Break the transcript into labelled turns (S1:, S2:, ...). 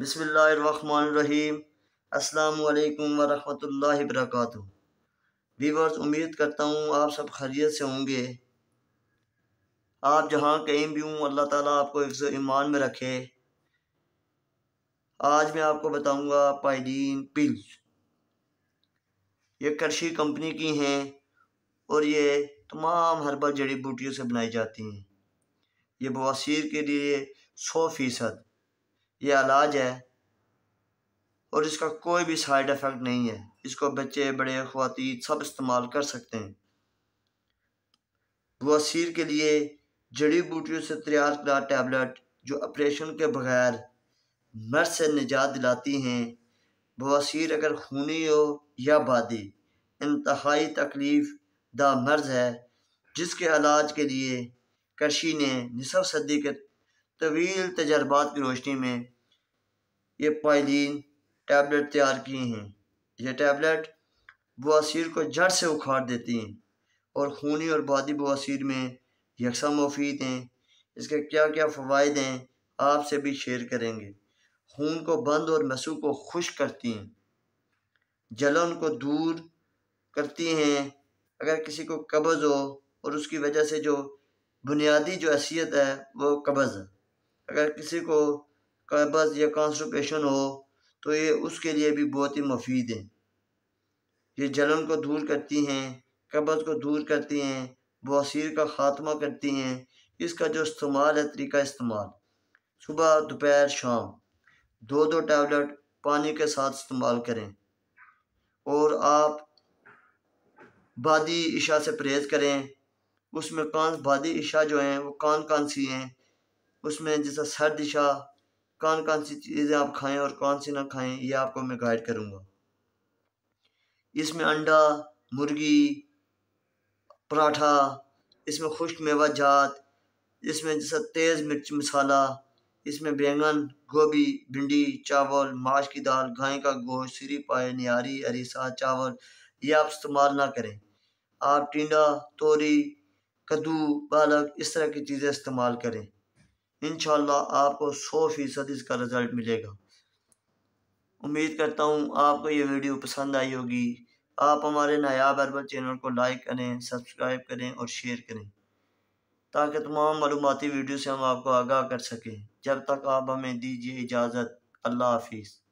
S1: बिसमीम अल्लाम वरहमल वरक वीवर्स उम्मीद करता हूँ आप सब खैरियत से होंगे आप जहाँ कहीं भी हूँ अल्लाह ताला आपको हिफ्ज़ ईमान में रखे आज मैं आपको बताऊँगा पायदीन पिल्स ये कृषि कंपनी की हैं और ये तमाम हर्बल जड़ी बूटियों से बनाई जाती हैं ये बवासीर के लिए सौ फ़ीसद ये इलाज है और इसका कोई भी साइड इफ़ेक्ट नहीं है इसको बच्चे बड़े ख़वातीन सब इस्तेमाल कर सकते हैं बवासीर के लिए जड़ी बूटियों से तैयार करदा टैबलेट जो ऑपरेशन के बगैर मर से निजात दिलाती हैं बवासीर अगर खूनी हो या बादी इंतहाई तकलीफ दा मर्ज है जिसके इलाज के लिए कशी ने निसफ सदी के तवील तजर्बात की रोशनी में ये पायलिन टैबलेट तैयार की हैं ये टैबलेट बवासीर को जड़ से उखाड़ देती हैं और खूनी और बादी बवासीर में यकसा मुफीद हैं इसके क्या क्या फ़वाद हैं आपसे भी शेयर करेंगे खून को बंद और मसू को खुश करती हैं जलन को दूर करती हैं अगर किसी को कब्ज़ हो और उसकी वजह से जो बुनियादी जो हैसियत है वो कब्ज़ है अगर किसी को पास या कॉन्स्टिपेशन हो तो ये उसके लिए भी बहुत ही मुफीद है ये जलन को दूर करती हैं कब्ज़ को दूर करती हैं बवासीर का ख़ात्मा करती हैं इसका जो इस्तेमाल है तरीका इस्तेमाल सुबह दोपहर शाम दो दो टैबलेट पानी के साथ इस्तेमाल करें और आप बादी इशा से परहेज़ करें उसमें कान बादी इशा जो हैं वो कान कान सी हैं उसमें जैसा सर्द इशा कौन कौन सी चीज़ें आप खाएं और कौन सी ना खाएं ये आपको मैं गाइड करूँगा इसमें अंडा मुर्गी पराठा इसमें खुश्क मेवा जात इसमें जैसा तेज़ मिर्च मसाला इसमें बैंगन गोभी भिंडी चावल माश की दाल गाय का गोश्त सिरी पाए नियारी अरीसा चावल ये आप इस्तेमाल ना करें आप टिंडा तोरी कद्दू पालक इस तरह की चीज़ें इस्तेमाल करें इन आपको सौ फ़ीसद इसका रिज़ल्ट मिलेगा उम्मीद करता हूँ आपको ये वीडियो पसंद आई होगी आप हमारे नायाब अरबल चैनल को लाइक करें सब्सक्राइब करें और शेयर करें ताकि तमाम मालूमती वीडियो से हम आपको आगाह कर सकें जब तक आप हमें दीजिए इजाज़त अल्लाह हाफिज़